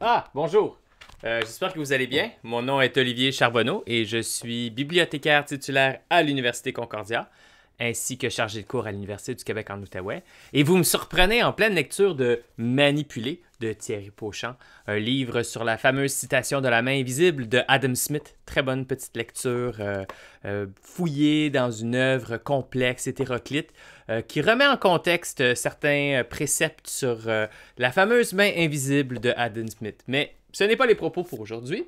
Ah, bonjour. Euh, j'espère que vous allez bien. Mon nom est Olivier Charbonneau et je suis bibliothécaire titulaire à l'Université Concordia ainsi que chargé de cours à l'Université du Québec en Outaouais. Et vous me surprenez en pleine lecture de Manipuler de Thierry Pochant, un livre sur la fameuse citation de la main invisible de Adam Smith. Très bonne petite lecture, euh, euh, fouillée dans une œuvre complexe, hétéroclite, euh, qui remet en contexte certains préceptes sur la fameuse main invisible de Adam Smith. Mais ce n'est pas les propos pour aujourd'hui.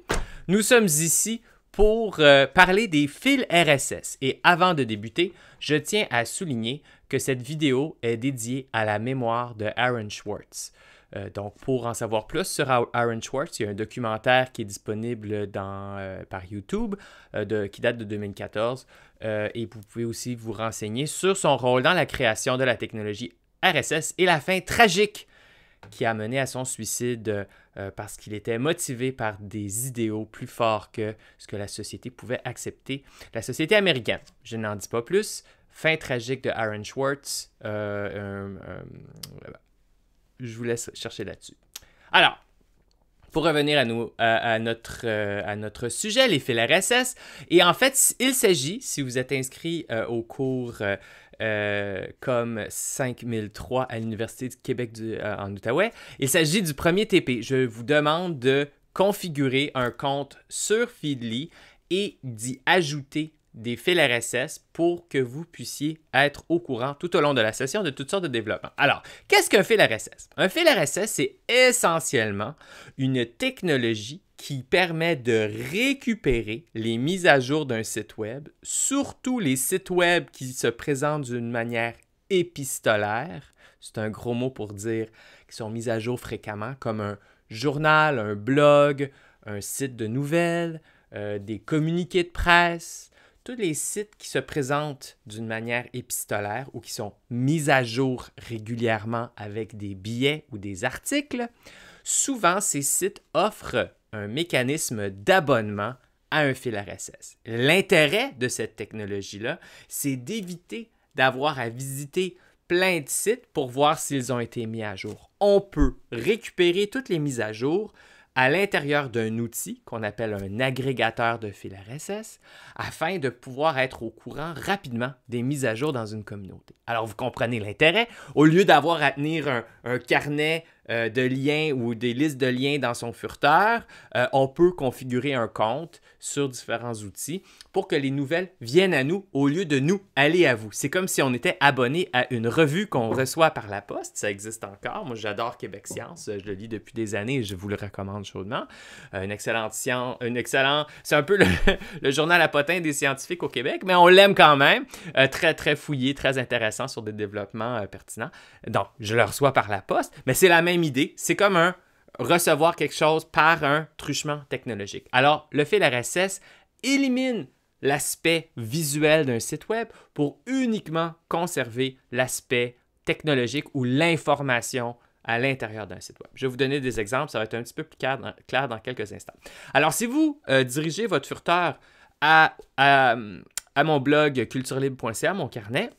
Nous sommes ici pour euh, parler des fils RSS. Et avant de débuter, je tiens à souligner que cette vidéo est dédiée à la mémoire de Aaron Schwartz. Euh, donc, pour en savoir plus sur Aaron Schwartz, il y a un documentaire qui est disponible euh, par YouTube qui date de 2014. et vous pouvez aussi vous renseigner sur son rôle dans la création de la technologie RSS et la fin tragique qui a mené à son suicide euh, parce qu'il était motivé par des idéaux plus forts que ce que la société pouvait accepter. La société américaine, je n'en dis pas plus. Fin tragique de Aaron Schwartz. Euh, euh, je vous laisse chercher là-dessus. Alors, pour revenir à, nous, à, notre, à, notre, sujet, les fils RSS. Et en fait, il s'agit, si vous êtes inscrit au cours euh, comme 5003 à l'Université du Québec euh, en Outaouais. Il s'agit du premier TP. Je vous demande de configurer un compte sur Feedly et d'y ajouter des fils RSS pour que vous puissiez être au courant tout au long de la session de toutes sortes de développements. Alors, qu'est-ce qu'un fil RSS? Un fil RSS, c'est essentiellement une technologie qui permet de récupérer les mises à jour d'un site web, surtout les sites web qui se présentent d'une manière épistolaire. C'est un gros mot pour dire qui sont mises à jour fréquemment, comme un journal, un blog, un site de nouvelles, euh, des communiqués de presse. Tous les sites qui se présentent d'une manière épistolaire ou qui sont mis à jour régulièrement avec des billets ou des articles, souvent ces sites offrent un mécanisme d'abonnement à un fil RSS. L'intérêt de cette technologie-là, c'est d'éviter d'avoir à visiter plein de sites pour voir s'ils ont été mis à jour. On peut récupérer toutes les mises à jour à l'intérieur d'un outil qu'on appelle un agrégateur de fil RSS afin de pouvoir être au courant rapidement des mises à jour dans une communauté. Alors vous comprenez l'intérêt, au lieu d'avoir à tenir un, un carnet euh, de liens ou des listes de liens dans son furteur, euh, on peut configurer un compte sur différents outils pour que les nouvelles viennent à nous au lieu de nous aller à vous. C'est comme si on était abonné à une revue qu'on reçoit par la poste. Ça existe encore. Moi, j'adore Québec Science. Je le lis depuis des années et je vous le recommande chaudement. Euh, une excellente C'est un peu le, journal à potin des scientifiques au Québec, mais on l'aime quand même. très, très fouillé, très intéressant sur des développements pertinents. Donc, je le reçois par la poste, mais c'est la même idée. C'est comme un recevoir quelque chose par un truchement technologique. Alors, le fil RSS élimine l'aspect visuel d'un site web pour uniquement conserver l'aspect technologique ou l'information à l'intérieur d'un site web. Je vais vous donner des exemples, ça va être un petit peu plus clair dans, quelques instants. Alors, si vous euh, dirigez votre furteur à, à mon blog culturelibre.ca, mon carnet,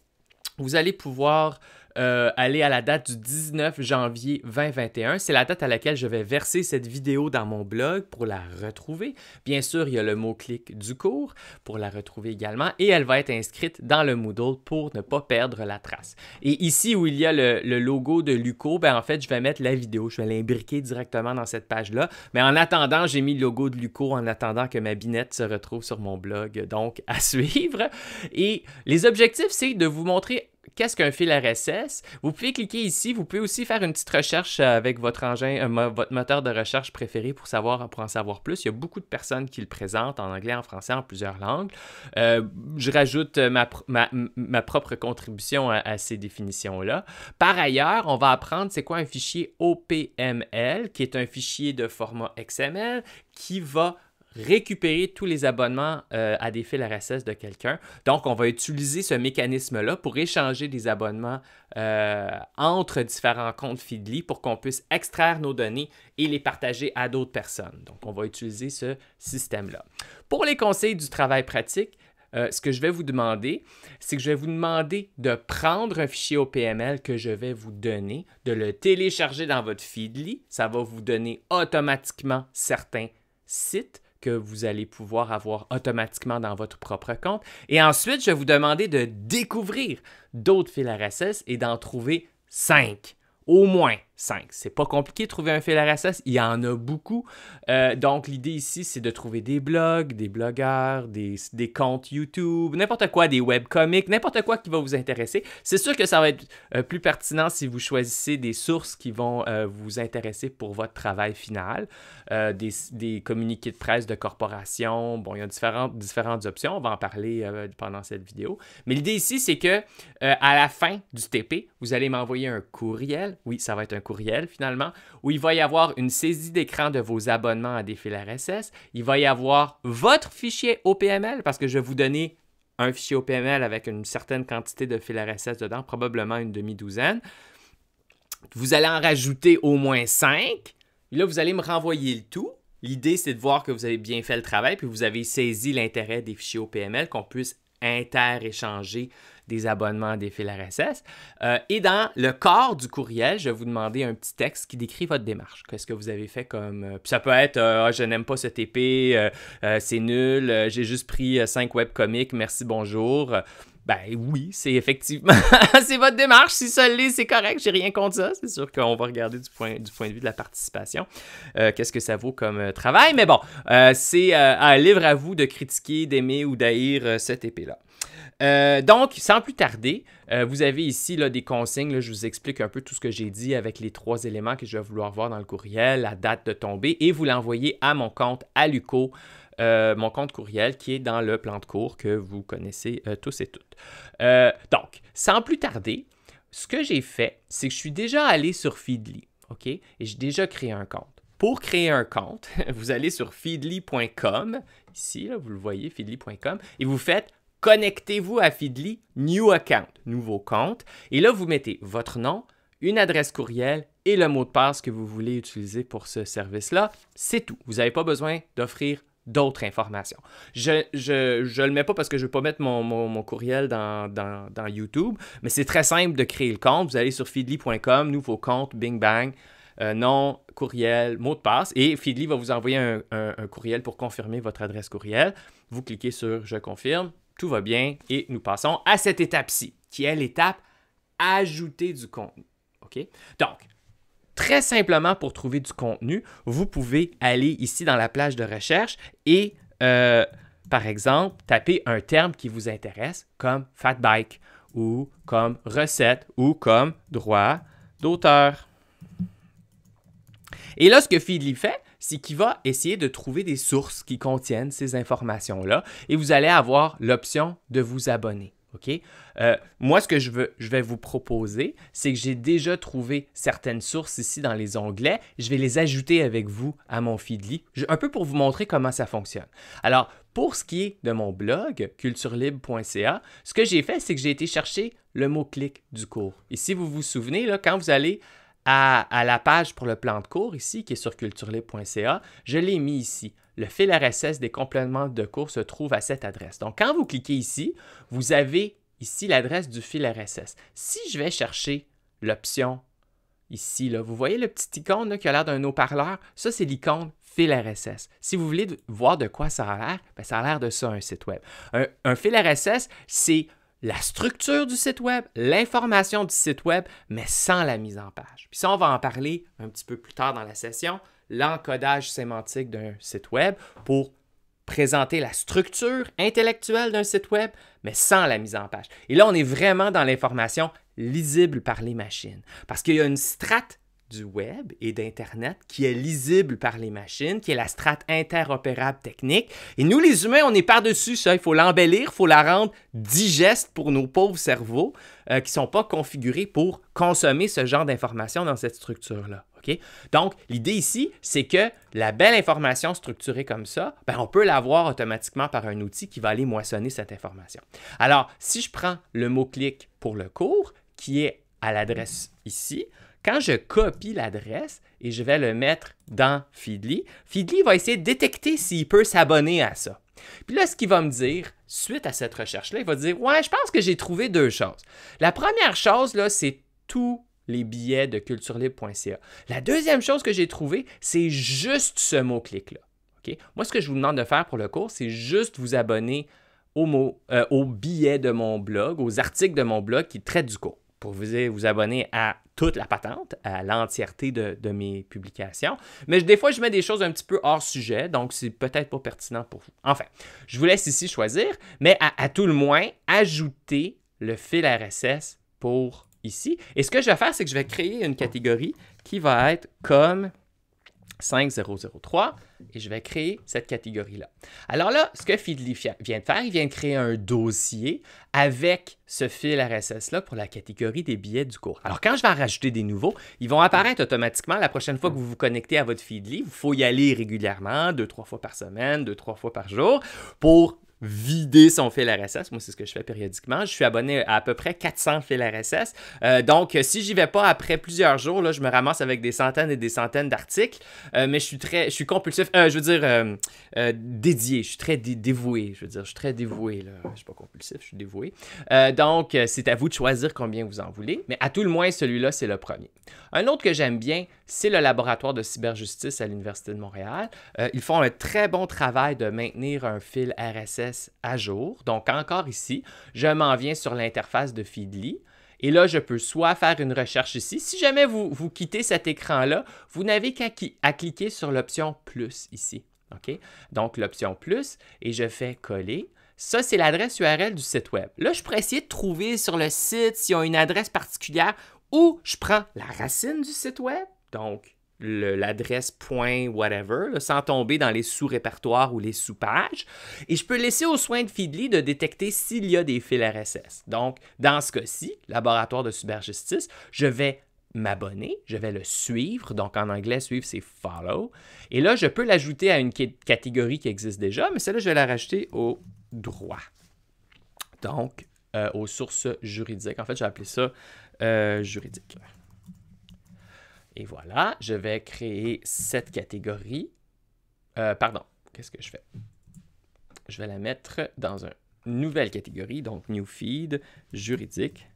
vous allez pouvoir euh, aller à la date du 19 janvier 2021. C'est la date à laquelle je vais verser cette vidéo dans mon blog pour la retrouver. Bien sûr, il y a le mot-clic du cours pour la retrouver également et elle va être inscrite dans le Moodle pour ne pas perdre la trace. Et ici où il y a le, logo de Luco, ben en fait, je vais mettre la vidéo. Je vais l'imbriquer directement dans cette page-là. Mais en attendant, j'ai mis le logo de Luco en attendant que ma binette se retrouve sur mon blog. Donc, à suivre. Et les objectifs, c'est de vous montrer qu'est-ce qu'un fil RSS. Vous pouvez cliquer ici. Vous pouvez aussi faire une petite recherche euh, avec votre engin, euh, votre moteur de recherche préféré pour, savoir, pour en savoir plus. Il y a beaucoup de personnes qui le présentent en anglais, en français, en plusieurs langues. Euh, je rajoute ma, ma, propre contribution à ces définitions-là. Par ailleurs, on va apprendre c'est quoi un fichier OPML, qui est un fichier de format XML qui va récupérer tous les abonnements euh, à des fils RSS de quelqu'un. Donc, on va utiliser ce mécanisme-là pour échanger des abonnements euh, entre différents comptes Feedly pour qu'on puisse extraire nos données et les partager à d'autres personnes. Donc, on va utiliser ce système-là. Pour les conseils du travail pratique, euh, ce que je vais vous demander, c'est que je vais vous demander de prendre un fichier OPML que je vais vous donner, de le télécharger dans votre Feedly. Ça va vous donner automatiquement certains sites que vous allez pouvoir avoir automatiquement dans votre propre compte. Et ensuite, je vais vous demander de découvrir d'autres fils RSS et d'en trouver 5, au moins c'est pas compliqué de trouver un fil RSS, il y en a beaucoup. Euh, donc l'idée ici, c'est de trouver des blogs, des blogueurs, des, comptes YouTube, n'importe quoi, des webcomics, n'importe quoi qui va vous intéresser. C'est sûr que ça va être euh, plus pertinent si vous choisissez des sources qui vont euh, vous intéresser pour votre travail final, des, communiqués de presse de corporations. Bon, il y a différentes, différentes options, on va en parler pendant cette vidéo. Mais l'idée ici, c'est que à la fin du TP, vous allez m'envoyer un courriel. Oui, ça va être un courriel courriel finalement, où il va y avoir une saisie d'écran de vos abonnements à des fils RSS. Il va y avoir votre fichier OPML parce que je vais vous donner un fichier OPML avec une certaine quantité de fils RSS dedans, probablement une demi-douzaine. Vous allez en rajouter au moins cinq. Là, vous allez me renvoyer le tout. L'idée, c'est de voir que vous avez bien fait le travail, puis vous avez saisi l'intérêt des fichiers OPML, qu'on puisse inter échanger des abonnements des fils RSS. Euh, et dans le corps du courriel, je vais vous demander un petit texte qui décrit votre démarche. Qu'est-ce que vous avez fait comme... Euh, ça peut être euh, ah, Je n'aime pas ce TP, c'est nul, j'ai juste pris 5 webcomics, merci, bonjour ». Ben oui, c'est effectivement, c'est votre démarche. Si ça l'est, c'est correct. J'ai rien contre ça. C'est sûr qu'on va regarder du point, du point de vue de la participation. Euh, qu'est-ce que ça vaut comme euh, travail? Mais bon, euh, c'est un livre à vous de critiquer, d'aimer ou d'haïr cette épée-là. donc, sans plus tarder, vous avez ici là, des consignes. je vous explique un peu tout ce que j'ai dit avec les trois éléments que je vais vouloir voir dans le courriel, la date de tombée, et vous l'envoyez à mon compte à Luco. Euh, mon compte courriel qui est dans le plan de cours que vous connaissez euh, tous et toutes. Euh, donc, sans plus tarder, ce que j'ai fait, c'est que je suis déjà allé sur Feedly, OK? Et j'ai déjà créé un compte. Pour créer un compte, vous allez sur feedly.com, ici, là, vous le voyez, feedly.com, et vous faites Connectez-vous à Feedly, New Account, nouveau compte. Et là, vous mettez votre nom, une adresse courriel et le mot de passe que vous voulez utiliser pour ce service-là. C'est tout. Vous n'avez pas besoin d'offrir d'autres informations. Je ne je, je le mets pas parce que je ne veux pas mettre mon, mon, courriel dans, dans, YouTube, mais c'est très simple de créer le compte. Vous allez sur feedly.com, nouveau compte, bing bang, euh, nom, courriel, mot de passe, et Feedly va vous envoyer un, un courriel pour confirmer votre adresse courriel. Vous cliquez sur Je confirme, tout va bien, et nous passons à cette étape-ci, qui est l'étape ajouter du contenu. OK? Donc, Très simplement, pour trouver du contenu, vous pouvez aller ici dans la plage de recherche et, euh, par exemple, taper un terme qui vous intéresse comme fat bike ou comme recette ou comme droit d'auteur. Et là, ce que Feedly fait, c'est qu'il va essayer de trouver des sources qui contiennent ces informations-là et vous allez avoir l'option de vous abonner. OK? Euh, moi, ce que je, veux, je vais vous proposer, c'est que j'ai déjà trouvé certaines sources ici dans les onglets. Je vais les ajouter avec vous à mon Feedly, un peu pour vous montrer comment ça fonctionne. Alors, pour ce qui est de mon blog, culturelib.ca, ce que j'ai fait, c'est que j'ai été chercher le mot-clic du cours. Et si vous vous souvenez, là, quand vous allez à, la page pour le plan de cours ici, qui est sur culturelib.ca, je l'ai mis ici. Le fil RSS des compléments de cours se trouve à cette adresse. Donc, quand vous cliquez ici, vous avez ici l'adresse du fil RSS. Si je vais chercher l'option ici, là, vous voyez le petit icône qui a l'air d'un haut-parleur? Ça, c'est l'icône fil RSS. Si vous voulez voir de quoi ça a l'air, ben, ça a l'air de ça, un site web. un fil RSS, c'est la structure du site web, l'information du site web, mais sans la mise en page. Puis ça, on va en parler un petit peu plus tard dans la session, l'encodage sémantique d'un site web pour présenter la structure intellectuelle d'un site web, mais sans la mise en page. Et là, on est vraiment dans l'information lisible par les machines, parce qu'il y a une strate du web et d'Internet qui est lisible par les machines, qui est la strate interopérable technique. Et nous, les humains, on est par-dessus ça. Il faut l'embellir, il faut la rendre digeste pour nos pauvres cerveaux euh, qui ne sont pas configurés pour consommer ce genre d'information dans cette structure-là. Donc, l'idée ici, c'est que la belle information structurée comme ça, ben, on peut l'avoir automatiquement par un outil qui va aller moissonner cette information. Alors, si je prends le mot-clic pour le cours, qui est à l'adresse ici, quand je copie l'adresse et je vais le mettre dans Feedly, Feedly va essayer de détecter s'il peut s'abonner à ça. Puis là, ce qu'il va me dire, suite à cette recherche-là, il va dire Ouais, je pense que j'ai trouvé deux choses. La première chose, là, c'est tous les billets de culturelibre.ca. La deuxième chose que j'ai trouvée, c'est juste ce mot-clic-là. Moi, ce que je vous demande de faire pour le cours, c'est juste vous abonner au mots, euh, aux billets de mon blog, aux articles de mon blog qui traitent du cours pour vous, vous abonner à toute la patente, à l'entièreté de, de, mes publications. Mais des fois, je mets des choses un petit peu hors sujet, donc c'est peut-être pas pertinent pour vous. Enfin, je vous laisse ici choisir, mais à, à tout le moins, ajoutez le fil RSS pour ici. Et ce que je vais faire, c'est que je vais créer une catégorie qui va être comme 5003 et je vais créer cette catégorie-là. Alors là, ce que Feedly vient de faire, il vient de créer un dossier avec ce fil RSS-là pour la catégorie des billets du cours. Alors quand je vais en rajouter des nouveaux, ils vont apparaître automatiquement la prochaine fois que vous vous connectez à votre Feedly. Il faut y aller régulièrement, deux, trois fois par semaine, deux, trois fois par jour pour vider son fil RSS. Moi, c'est ce que je fais périodiquement. Je suis abonné à à peu près 400 fils RSS. Euh, donc, euh, si j'y vais pas après plusieurs jours, là, je me ramasse avec des centaines et des centaines d'articles. Euh, mais je suis très, je suis compulsif. je veux dire, dédié. Je suis très dévoué. Je veux dire, je suis très dévoué. Je suis pas compulsif, je suis dévoué. donc, c'est à vous de choisir combien vous en voulez. Mais à tout le moins, celui-là, c'est le premier. Un autre que j'aime bien, c'est le laboratoire de cyberjustice à l'Université de Montréal. Euh, ils font un très bon travail de maintenir un fil RSS à jour. Donc, encore ici, je m'en viens sur l'interface de Feedly. Et là, je peux soit faire une recherche ici. Si jamais vous, vous quittez cet écran-là, vous n'avez qu'à cliquer sur l'option plus ici. OK? Donc, l'option plus, et je fais coller. Ça, c'est l'adresse URL du site web. Là, je pourrais essayer de trouver sur le site s'ils ont une adresse particulière ou je prends la racine du site web donc, l'adresse point whatever, sans tomber dans les sous-répertoires ou les sous-pages. Et je peux laisser aux soins de Feedly de détecter s'il y a des fils RSS. Donc, dans ce cas-ci, laboratoire de justice je vais m'abonner, je vais le suivre. Donc, en anglais, suivre, c'est follow. Et là, je peux l'ajouter à une catégorie qui existe déjà, mais celle-là, je vais la rajouter au droit. Donc, euh, aux sources juridiques. En fait, j'ai appelé ça euh, juridique. Et voilà, je vais créer cette catégorie. Euh, pardon, qu'est-ce que je fais? Je vais la mettre dans une nouvelle catégorie, donc New Feed, juridique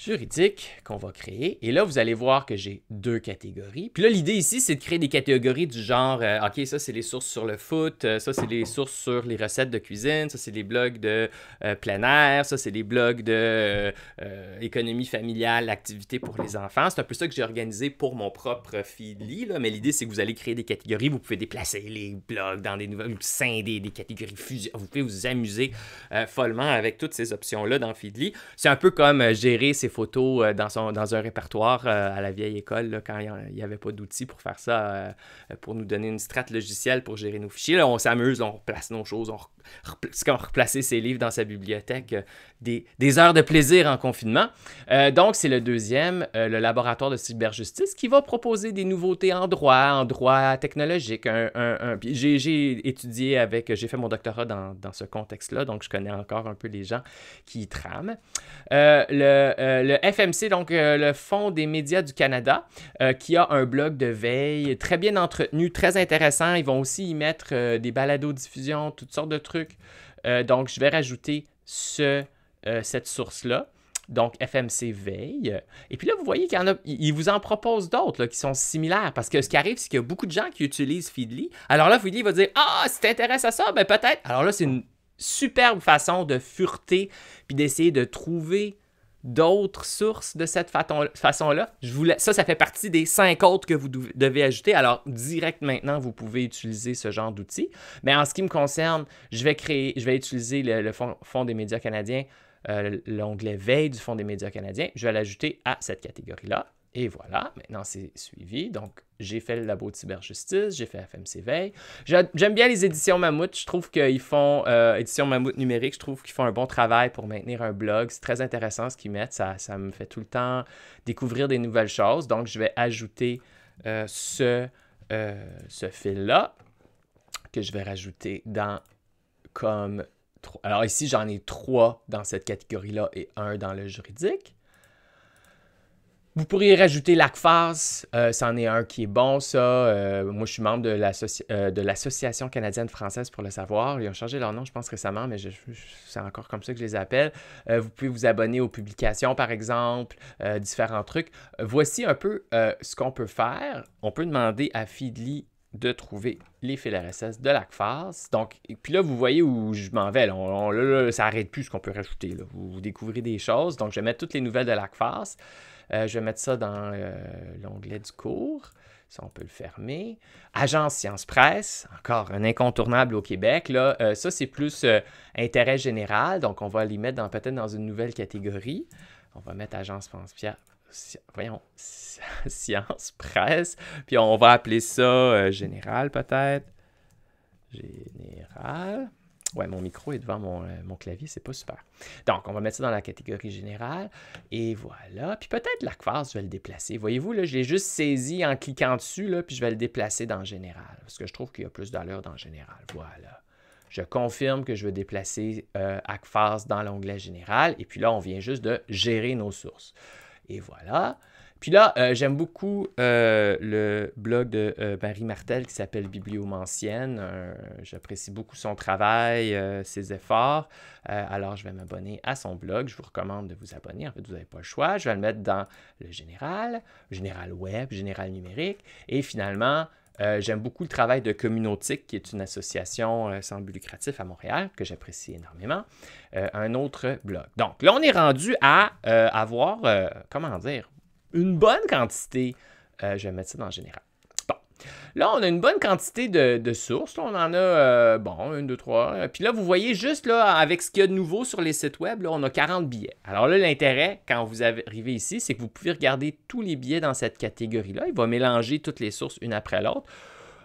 juridique qu'on va créer. Et là, vous allez voir que j'ai deux catégories. Puis là, l'idée ici, c'est de créer des catégories du genre, euh, OK, ça, c'est les sources sur le foot, euh, ça, c'est les sources sur les recettes de cuisine, ça, c'est les blogs de euh, plein air, ça, c'est les blogs de économie familiale, activité pour les enfants. C'est un peu ça que j'ai organisé pour mon propre Feedly, là. mais l'idée, c'est que vous allez créer des catégories, vous pouvez déplacer les blogs dans des nouvelles, scinder des catégories, fusion, vous pouvez vous amuser follement avec toutes ces options-là dans Feedly. C'est un peu comme gérer ces photos euh, dans, son, dans un répertoire euh, à la vieille école, quand il n'y avait pas d'outils pour faire ça, euh, pour nous donner une strate logicielle pour gérer nos fichiers. on s'amuse, on replace nos choses, on replace replacer ses livres dans sa bibliothèque. Des, heures de plaisir en confinement. donc, c'est le deuxième, le laboratoire de cyberjustice, qui va proposer des nouveautés en droit, en droit technologique. Un, J'ai étudié avec, j'ai fait mon doctorat dans, ce contexte-là, donc je connais encore un peu les gens qui y trament. le euh, le FMC, donc euh, le Fonds des médias du Canada, euh, qui a un blog de veille très bien entretenu, très intéressant. Ils vont aussi y mettre des balados diffusion toutes sortes de trucs. donc, je vais rajouter ce, cette source-là. Donc, FMC Veille. Et puis là, vous voyez qu'il en a, il vous en propose d'autres qui sont similaires. Parce que ce qui arrive, c'est qu'il y a beaucoup de gens qui utilisent Feedly. Alors là, Feedly va dire Ah, si t'intéresses à ça, ben peut-être. Alors là, c'est une superbe façon de fureter puis d'essayer de trouver d'autres sources de cette façon-là. Je vous Ça, ça fait partie des cinq autres que vous devez ajouter. Alors, direct maintenant, vous pouvez utiliser ce genre d'outils. Mais en ce qui me concerne, je vais créer, je vais utiliser le, fonds, des médias canadiens, euh, l'onglet veille du Fonds des médias canadiens. Je vais l'ajouter à cette catégorie-là. Et voilà, maintenant c'est suivi. Donc, j'ai fait le labo de cyberjustice, j'ai fait FMC Veille. J'aime bien les éditions Mammouth. Je trouve qu'ils font, euh, éditions Mammouth numérique, je trouve qu'ils font un bon travail pour maintenir un blog. C'est très intéressant ce qu'ils mettent. Ça, me fait tout le temps découvrir des nouvelles choses. Donc, je vais ajouter euh, ce, euh, ce fil-là que je vais rajouter dans comme. Alors ici, j'en ai trois dans cette catégorie-là et un dans le juridique. Vous pourriez rajouter l'ACFAS, euh, c'en est un qui est bon, ça. Euh, moi, je suis membre de, euh, l'Association canadienne-française pour le savoir. Ils ont changé leur nom, je pense, récemment, mais c'est encore comme ça que je les appelle. vous pouvez vous abonner aux publications, par exemple, différents trucs. Voici un peu ce qu'on peut faire. On peut demander à Feedly de trouver les fils RSS de l'ACFAS. Donc, et puis là, vous voyez où je m'en vais. Là, on, ça n'arrête plus ce qu'on peut rajouter. Vous, découvrez des choses. Donc, je vais mettre toutes les nouvelles de l'ACFAS. Euh, je vais mettre ça dans euh, l'onglet du cours. Ça, on peut le fermer. Agence Science Presse, encore un incontournable au Québec. Là. Euh, ça, c'est plus intérêt général. Donc, on va les mettre peut-être dans une nouvelle catégorie. On va mettre Agence voyons, Science Presse. Puis on va appeler ça euh, Général peut-être. Général. Ouais, mon micro est devant mon, euh, mon clavier, c'est pas super. Donc, on va mettre ça dans la catégorie Général ». Et voilà. Puis peut-être l'acquase, je vais le déplacer. Voyez-vous, là, je l'ai juste saisi en cliquant dessus, là, puis je vais le déplacer dans général. Parce que je trouve qu'il y a plus d'allure dans général. Voilà. Je confirme que je veux déplacer euh, dans l'onglet général. Et puis là, on vient juste de gérer nos sources. Et voilà. Puis là, euh, j'aime beaucoup euh, le blog de euh, Marie Martel qui s'appelle Bibliomancienne. J'apprécie beaucoup son travail, ses efforts. alors, je vais m'abonner à son blog. Je vous recommande de vous abonner. En fait, vous n'avez pas le choix. Je vais le mettre dans le général, général web, général numérique. Et finalement, euh, j'aime beaucoup le travail de Communautique, qui est une association euh, sans but lucratif à Montréal, que j'apprécie énormément. Euh, un autre blog. Donc là, on est rendu à avoir, comment dire, une bonne quantité, je vais mettre ça dans général, Là, on a une bonne quantité de, sources. on en a, euh, bon, une, deux, trois. Puis là, vous voyez juste, là, avec ce qu'il y a de nouveau sur les sites web, on a 40 billets. Alors là, l'intérêt, quand vous arrivez ici, c'est que vous pouvez regarder tous les billets dans cette catégorie-là. Il va mélanger toutes les sources une après l'autre.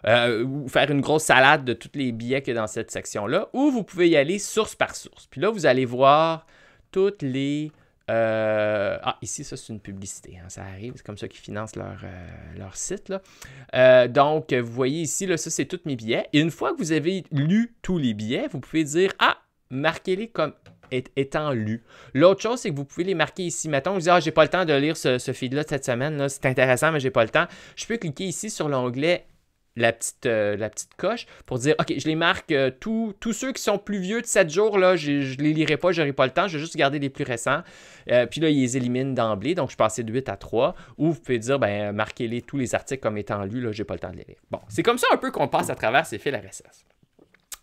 Euh, ou faire une grosse salade de tous les billets qu'il y a dans cette section-là. Ou vous pouvez y aller source par source. Puis là, vous allez voir toutes les euh, ah, ici, ça, c'est une publicité. Hein, ça arrive, c'est comme ça qu'ils financent leur, euh, leur site. Euh, donc, vous voyez ici, là, ça, c'est tous mes billets. Et une fois que vous avez lu tous les billets, vous pouvez dire Ah, marquez-les comme étant lus. L'autre chose, c'est que vous pouvez les marquer ici. Mettons, vous dites Ah, j'ai pas le temps de lire ce, ce feed-là cette semaine. C'est intéressant, mais j'ai pas le temps. Je peux cliquer ici sur l'onglet la petite, euh, la petite coche pour dire OK, je les marque euh, tous, ceux qui sont plus vieux de 7 jours, là, je, ne les lirai pas, je n'aurai pas le temps, je vais juste garder les plus récents. Euh, puis là, ils les éliminent d'emblée, donc je passé de 8 à 3. Ou vous pouvez dire ben, marquez-les tous les articles comme étant lus, là, n'ai pas le temps de les lire. Bon, c'est comme ça un peu qu'on passe à travers ces fils RSS.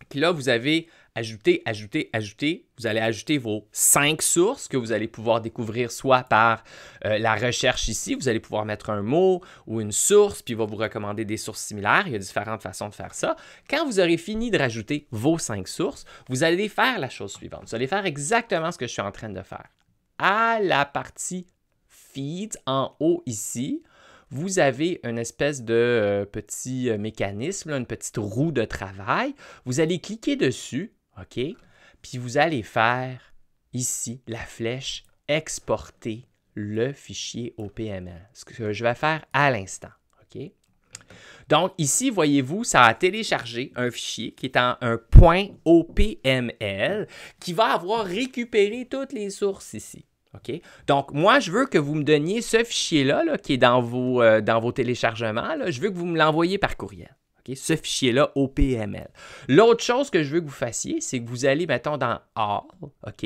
Puis là, vous avez ajouter, ajouter, ajouter. Vous allez ajouter vos cinq sources que vous allez pouvoir découvrir soit par euh, la recherche ici, vous allez pouvoir mettre un mot ou une source, puis il va vous recommander des sources similaires. Il y a différentes façons de faire ça. Quand vous aurez fini de rajouter vos cinq sources, vous allez faire la chose suivante. Vous allez faire exactement ce que je suis en train de faire. À la partie feed en haut ici, vous avez une espèce de euh, petit euh, mécanisme, une petite roue de travail. Vous allez cliquer dessus OK? Puis vous allez faire ici la flèche exporter le fichier opml. ce que je vais faire à l'instant. OK? Donc ici, voyez-vous, ça a téléchargé un fichier qui est en un point OPML qui va avoir récupéré toutes les sources ici. OK? Donc, moi, je veux que vous me donniez ce fichier-là qui est dans vos, euh, dans vos téléchargements. Je veux que vous me l'envoyez par courriel ce fichier-là au PML. L'autre chose que je veux que vous fassiez, c'est que vous allez, mettons, dans All, OK,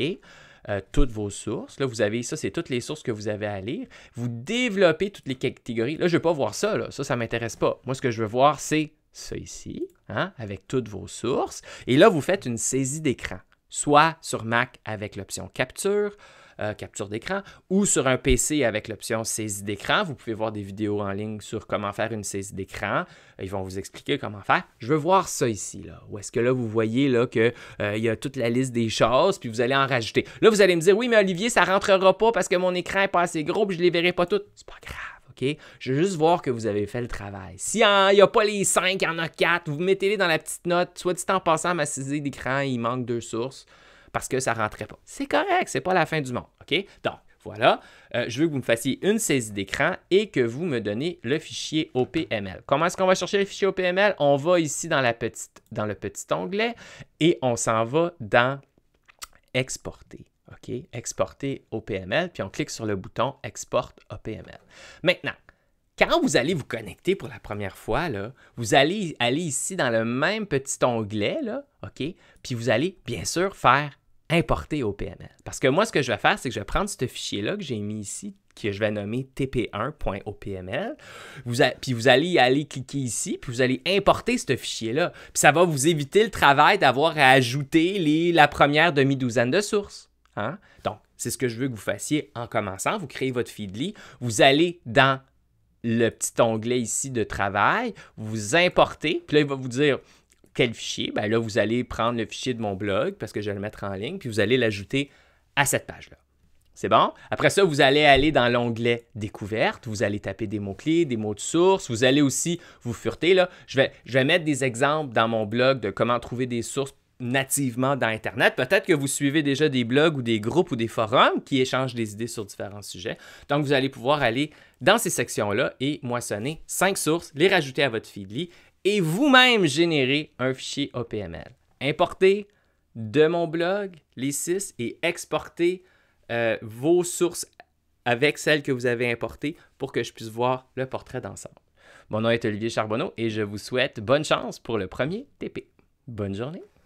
euh, toutes vos sources. Là, vous avez ça, c'est toutes les sources que vous avez à lire. Vous développez toutes les catégories. Là, je ne vais pas voir ça, ça, ça ne m'intéresse pas. Moi, ce que je veux voir, c'est ça ici, hein, avec toutes vos sources. Et là, vous faites une saisie d'écran, soit sur Mac avec l'option Capture, euh, capture d'écran, ou sur un PC avec l'option saisie d'écran. Vous pouvez voir des vidéos en ligne sur comment faire une saisie d'écran. Euh, ils vont vous expliquer comment faire. Je veux voir ça ici, là. Où est-ce que là, vous voyez là qu'il euh, il y a toute la liste des choses, puis vous allez en rajouter. Là, vous allez me dire, oui, mais Olivier, ça rentrera pas parce que mon écran n'est pas assez gros, puis je les verrai pas toutes. C'est pas grave. OK? Je veux juste voir que vous avez fait le travail. S'il hein, n'y a pas les cinq, il y en a quatre, vous mettez-les dans la petite note. Soit dit en passant, à ma saisie d'écran, il manque deux sources parce que ça ne rentrait pas. C'est correct, c'est pas la fin du monde. OK? Donc, voilà, euh, je veux que vous me fassiez une saisie d'écran et que vous me donnez le fichier OPML. Comment est-ce qu'on va chercher le fichier OPML? On va ici dans, la petite, dans le petit onglet et on s'en va dans Exporter. OK? Exporter OPML, puis on clique sur le bouton exporter OPML. Maintenant, quand vous allez vous connecter pour la première fois, là, vous allez aller ici dans le même petit onglet, là, OK? Puis vous allez bien sûr faire importer au PML. Parce que moi, ce que je vais faire, c'est que je vais prendre ce fichier-là que j'ai mis ici, que je vais nommer tp1.opml, vous puis vous allez aller cliquer ici, puis vous allez importer ce fichier-là. Puis ça va vous éviter le travail d'avoir à ajouter les... la première demi-douzaine de sources. Hein? Donc, c'est ce que je veux que vous fassiez en commençant. Vous créez votre Feedly, vous allez dans le petit onglet ici de travail, vous importez, puis là, il va vous dire quel fichier, ben là, vous allez prendre le fichier de mon blog parce que je vais le mettre en ligne, puis vous allez l'ajouter à cette page-là. C'est bon? Après ça, vous allez aller dans l'onglet découverte, vous allez taper des mots-clés, des mots de source, vous allez aussi vous furter. Là. Je, vais, je vais mettre des exemples dans mon blog de comment trouver des sources nativement dans Internet. Peut-être que vous suivez déjà des blogs ou des groupes ou des forums qui échangent des idées sur différents sujets. Donc, vous allez pouvoir aller dans ces sections-là et moissonner cinq sources, les rajouter à votre Feedly et vous-même générer un fichier OPML. Importez de mon blog les six et exportez euh, vos sources avec celles que vous avez importées pour que je puisse voir le portrait d'ensemble. Mon nom est Olivier Charbonneau et je vous souhaite bonne chance pour le premier TP. Bonne journée.